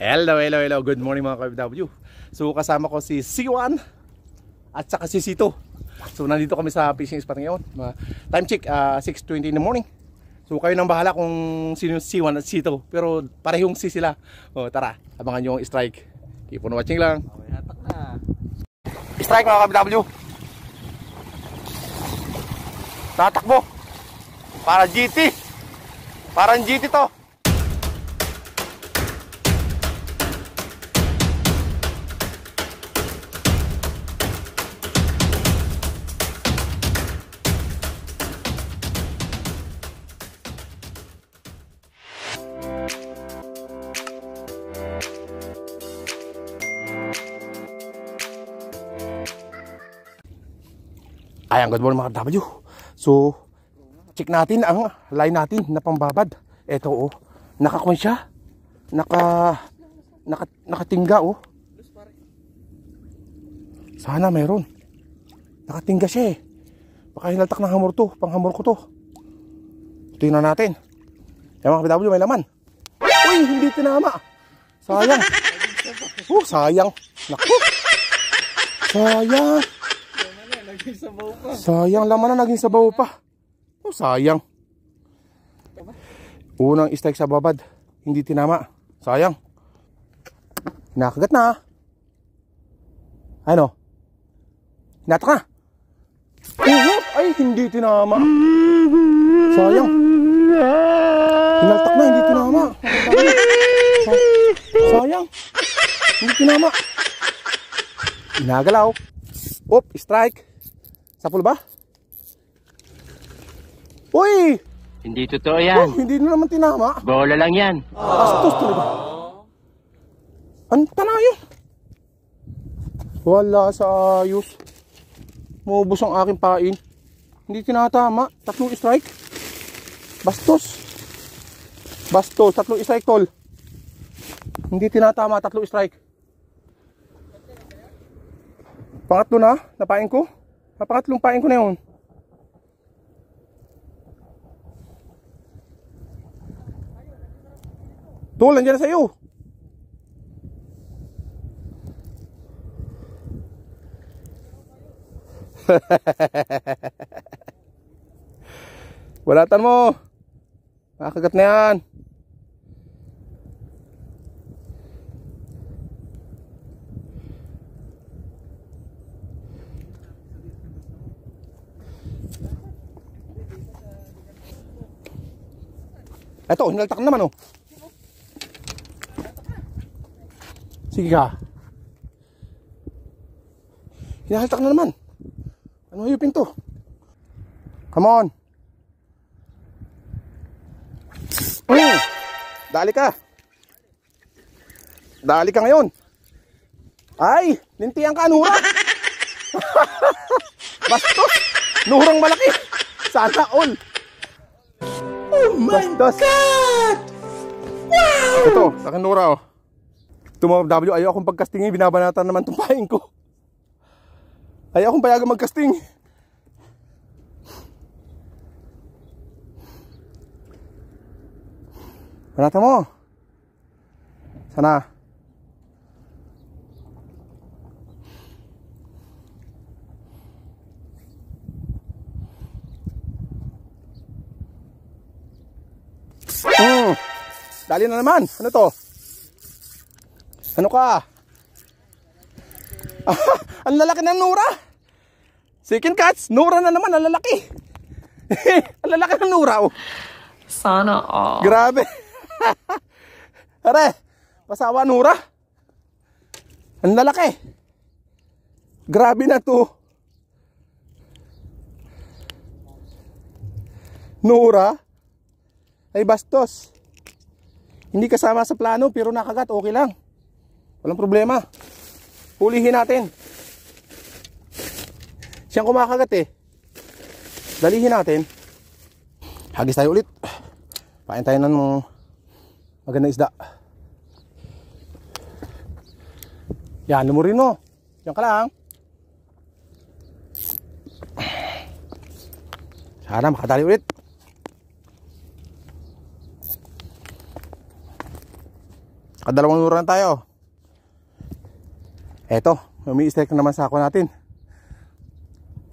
Hello, hello, hello. Good morning mga KFW. So kasama ko si C1 at saka si C2. So nandito kami sa fishing spot ngayon. Time check, uh, ah, 6.20 in the morning. So kayo nang bahala kung sino si C1 at C2. Pero parehong si sila. O oh, tara, abangan nyo ang strike. Keep on watching lang. Strike mga KFW. Tatakbo. Para GT. Parang GT to. Ayan, ang morning mga W. So, check natin ang line natin na pambabad. Ito oh, nakakuan siya. Naka, naka, nakatingga oh. Sana meron. Nakatingga siya eh. Baka hinaltak ng hamor to. Panghamor ko to. Tingnan natin. Yan mga PW, may laman. Uy, hindi tinama. Sayang. Oh, sayang. Naku. Sayang naging sabaw pa. Sayang, laman na naging sabaw pa. Oh, sayang. Unang strike sa babad. Hindi tinama. Sayang. Nakagat na. Ah. Ano? Nataka. Ay, hindi tinama. Sayang. Hinaltak na, hindi tinama. Sayang. Hindi tinama. Inagalaw. Op, strike. Sapul ba? Uy! Hindi totoo yan. Oh, hindi na naman tinama. Bola lang yan. Bastos to ba? Ang tanayo. Wala sa ayos. Maubos ang aking pain. Hindi tinatama. Tatlong strike. Bastos. Bastos. Tatlong strike tol. Hindi tinatama. Tatlong strike. Pangatlo na. Napain ko. Napakatlong pain ko na yun. Tol, nandiyan na sa'yo. Walatan mo. Nakakagat na yan. Eto, hinaltak naman oh. Sige ka. Hinahaltak na naman. Ano yung pinto? Come on. Mm. Dali ka. Dali ka ngayon. Ay, nintiyan ka, Nura. Bastos. Nurang malaki. Sana all. Oh my Bastos. God! Wow! Ito, akin Nora oh. Tumawag W, ayaw akong pagkasting eh. Binabanatan naman itong paing ko. Ayaw akong payagan magkasting. Banata mo. Sana. Hmm. Dali na naman. Ano to? Ano ka? Ah, ang lalaki ng Nura. Second cats, Nura na naman, ang lalaki. ang lalaki ng Nura. Oh. Sana all. Grabe. Are, pasawa Nura. Ang lalaki. Grabe na to. Nura ay bastos. Hindi kasama sa plano pero nakagat, okay lang. Walang problema. Pulihin natin. Siyang kumakagat eh. Dalihin natin. Hagis tayo ulit. Pain tayo ng magandang isda. Yan, lumurin mo. Diyan ka lang. Sana makadali ulit. Nakadalawang lura na tayo. Eto, umi-strike naman sa ako natin.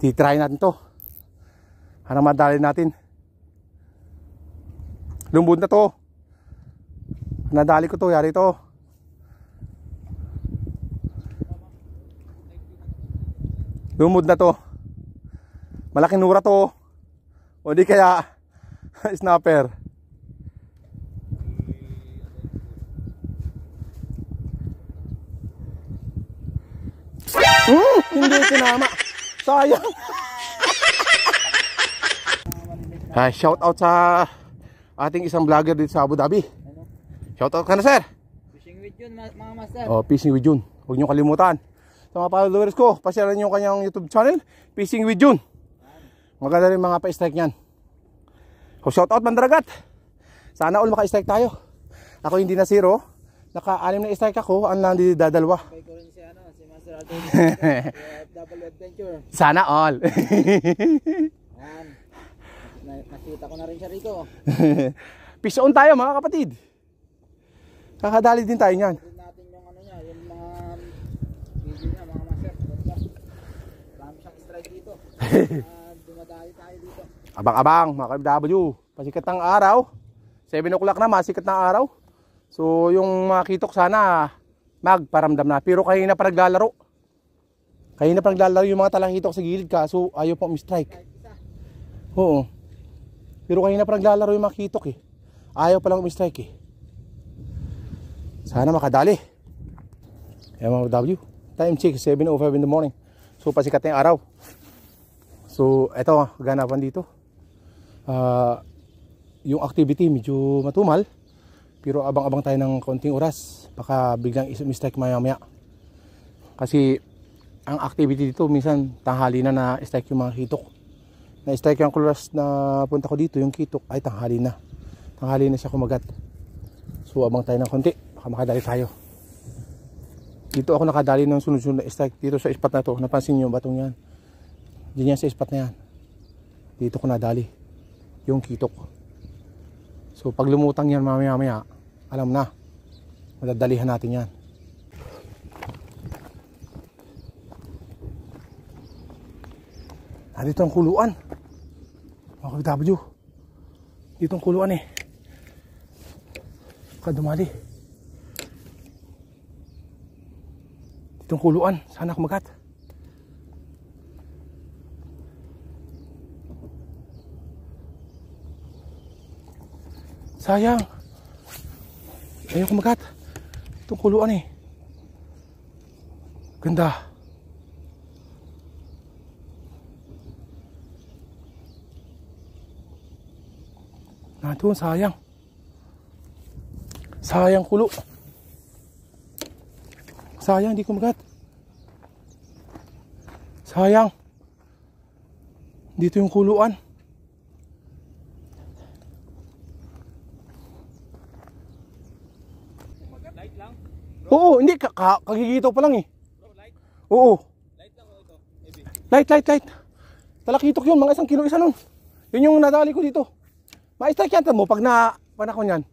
Titry natin to. Anong madali natin? Lumbod na to. Nadali ko to, yari to. Lumod na to. Malaking nura to. O di kaya, snapper. Hindi tinama. Sayang. Ha, shout out sa ating isang vlogger dito sa Abu Dhabi. Shout out ka na, sir. Fishing with Jun, mga master. Oh, Fishing with Jun. Huwag niyo kalimutan. Sa mga followers ko, pasyalan niyo kanyang YouTube channel, Fishing with Jun. Maganda rin mga pa-strike niyan. So, oh, shout out Mandaragat. Sana all maka-strike tayo. Ako hindi na zero. Naka-anim na strike ako, ang lang dadalwa. Okay, Double adventure. Sana all. Yan. Nakita ko na rin siya rito. Pisoon tayo mga kapatid. Kakadali din tayo niyan. natin yung ano niya, yung mga video niya, mga master. Dami siyang dito. Uh, dumadali tayo dito. Abang-abang mga ka-W. Pasikat ng araw. 7 o'clock na, masikat ng araw. So yung mga kitok sana magparamdam na. Pero kayo na pa naglalaro. Kanina pa naglalaro yung mga talangitok sa gilid so ayaw pa umistrike. Oo. Pero kanina pa naglalaro yung mga kitok eh. Ayaw pa lang umistrike eh. Sana makadali. MRW. Time check 7.05 in the morning. So pasikat na araw. So eto ganapan dito. Uh, yung activity medyo matumal. Pero abang-abang tayo ng konting oras. Baka biglang umistrike maya maya. Kasi ang activity dito minsan tanghali na na strike yung mga kitok na strike yung kulas na punta ko dito yung kitok ay tanghali na tanghali na siya kumagat so abang tayo ng konti baka makadali tayo dito ako nakadali ng sunod-sunod na strike dito sa ispat na to napansin nyo batong yan dyan yan sa spot na yan dito ko nadali yung kitok so pag lumutang yan mamaya mamaya alam na madadalihan natin yan Ah, dito ang kuluan. Mga kapitapodyo. Dito ang kuluan eh. Baka dumali. Dito ang kuluan. Sana kumagat. Sayang. Ayaw kumagat. Itong kuluan eh. Ganda. Ganda. Nandun, sayang. Sayang kulo. Sayang, di kumagat. Sayang. Dito yung kuluan. Light lang? Oo, hindi. Kagigito pa lang eh. Bro, light? Oo. Light lang ito? Light, light, light. Talakitok yun. Mga isang kilo isa nun. Yun yung nadali ko dito. Ma-strike yan mo pag na panako niyan.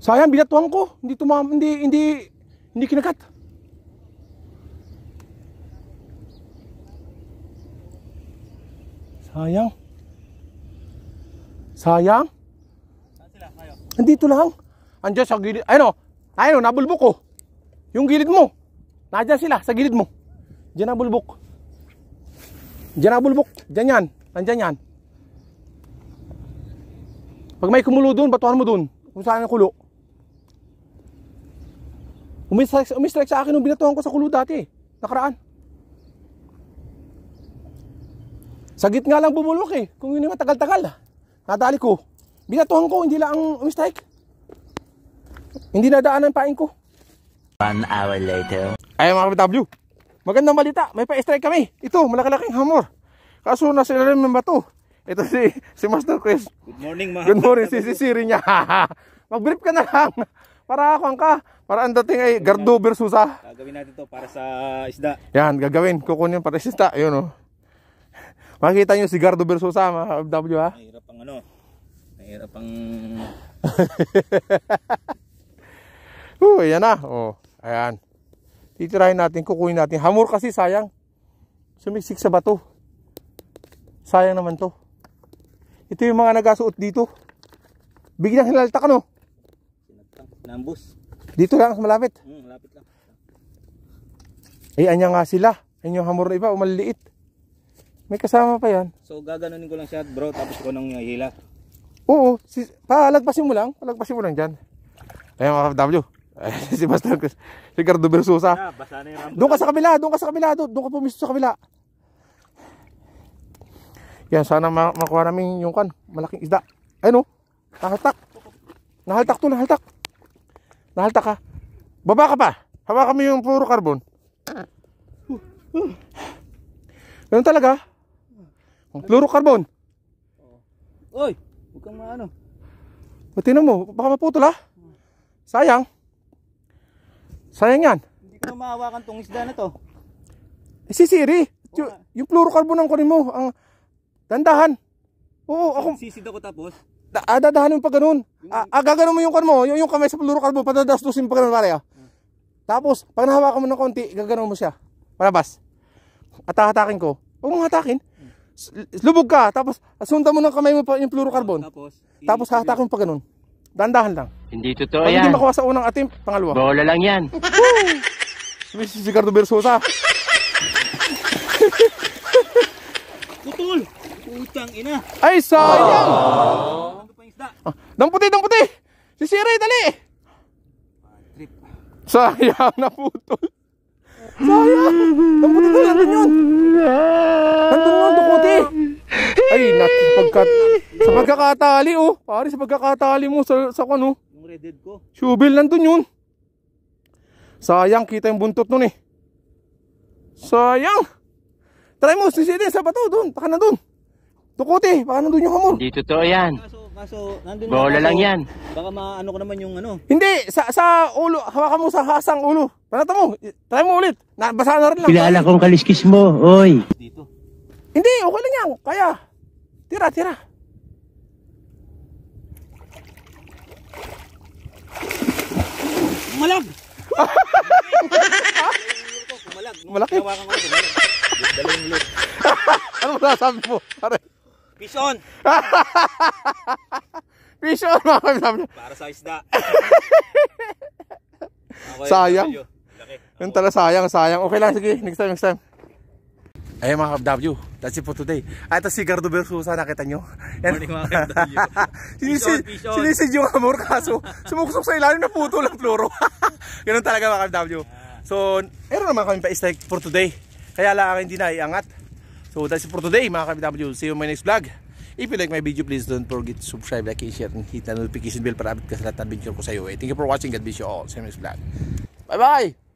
Sayang binatuhan ko. Hindi tuma hindi hindi hindi kinagat. Sayang. Sayang. Saan sila? Kayo? Andito lang. Andiyan sa gilid. Ayun oh. Ayun oh, nabulbok ko. Yung gilid mo. Nandiyan sila sa gilid mo. Diyan nabulbok. Diyan nabulbok. Diyan yan. Nandiyan yan. Pag may kumulo doon, batuhan mo doon. Kung saan ang kulo. Umistrike, umistrike sa akin nung binatuhan ko sa kulo dati. Nakaraan. Sagit nga lang bumulok eh. Kung yun yung matagal-tagal. Nadali ko. Binatuhan ko, hindi lang ang umistrike. Hindi nadaan ang pain ko. One hour later. Ay mga W. Magandang balita. May pa-strike kami. Ito, malaki-laking hammer. Kaso na sila rin ng bato. Ito si, si Master Chris. Good morning, Mahal. Good morning, sisisiri niya. Mag-brief ka na lang. Para ako ang ka. Para ang dating ay Gardo versus sa. Gagawin natin to para sa isda. Yan, gagawin. Kukunin para sa isda. Yun Oh. Makita nyo si Gardo versus sa, mga FW ha. Mahirap ang ano. Mahirap ang... uh, yan na. Oh, ayan. Titirahin natin, kukunin natin. Hamor kasi sayang. Sumiksik sa bato. Sayang naman to. Ito yung mga nagasuot dito. Biglang hinaltak ano? Nambus. Dito lang malapit. Hmm, malapit lang. Eh anya nga sila. Ayun yung hamor na iba, umaliliit. May kasama pa yan. So gaganunin ko lang siya bro, tapos ko nang hila. Oo, si, palagpasin mo lang. Palagpasin mo lang dyan. Ayun mga KFW. si Master Chris. Si Cardo Versusa. Ah, Doon ka sa kabila, doon ka sa kabila, doon, doon ka pumisto sa kabila. Yan, sana makuha namin yung kan, malaking isda. Ayun oh. Nahaltak. Nahaltak to, nahaltak. Nahaltak ka. Baba ka pa. Hawakan kami yung puro carbon. Ganun talaga. Puro carbon. Oy, huwag kang maano. Tinan mo, baka maputol ha. Sayang. Sayang yan. Hindi ko mahawakan tong isda na to. Eh, sisiri. Yung fluorocarbon ang kunin mo. Ang, Dandahan. Oo, ako. Sisid ako tapos. Da ah, dadahanin pa ganun. Ah, ah, mo yung kan mo, yung, yung kamay sa pluro kalbo, patadastusin pa ganun pare. Ah. Tapos, pag nahawakan mo ng konti, gaganon mo siya. Palabas. At hatakin ko. Huwag mong hatakin. Lubog ka, tapos sundan mo ng kamay mo pa yung fluorocarbon. Tapos, tapos hatakin mo pa ganun. Dandahan lang. Hindi totoo pag yan. Pag hindi makuha sa unang attempt, pangalawa. Bola lang yan. Woo! Sigardo Bersosa. Putang ina. Ay, sayang! Ano oh, damputi, damputi! Si Siri, dali! Trip. Sayang, naputol. Sayang! Damputi na, nandun yun! Nandun yun, dukuti! Ay, nat, pagkat... Sa pagkakatali, oh. Pare, sa pagkakatali mo sa, sa ano. Yung redhead ko. Shubil, nandun yun. Sayang, kita yung buntot nun eh. Sayang! Try mo, sisili sa bato, doon. Taka na doon. Tukote, baka nandun yung hamon. Hindi totoo yan. Kaso, kaso, nandun Bola kaso, lang yan. Baka maano ko naman yung ano. Hindi, sa, sa ulo, hawakan mo sa hasang ulo. Panata mo, try mo ulit. Nabasa na rin lang. Kilala kong kaliskis mo, oy. Dito. Hindi, okay lang yan. Kaya. Tira, tira. Malag! Malaki. Hawakan ko ito. Dalawang load. ano mo nasabi mo? Pare. Fish on! Fish on mga kamsam. Para sa isda. sayang. Yung tala sayang, sayang. Okay lang, sige. Next time, next time. Ayan mga KFW, that's it for today. At ah, si Gardo Versusa, nakita nyo. Yan. Morning mga KFW. sinisid, sinisid yung amor kaso sumuksok sa ilalim na puto lang floro. Ganun talaga mga KFW. So, meron naman kami pa-strike for today. Kaya lang hindi na iangat. So that's it for today mga KBW. See you in my next vlog. If you like my video, please don't forget to subscribe, like, and share, and hit the notification bell para update ka sa lahat ng video ko sa iyo. Thank you for watching. God bless you all. See you in my next vlog. Bye-bye!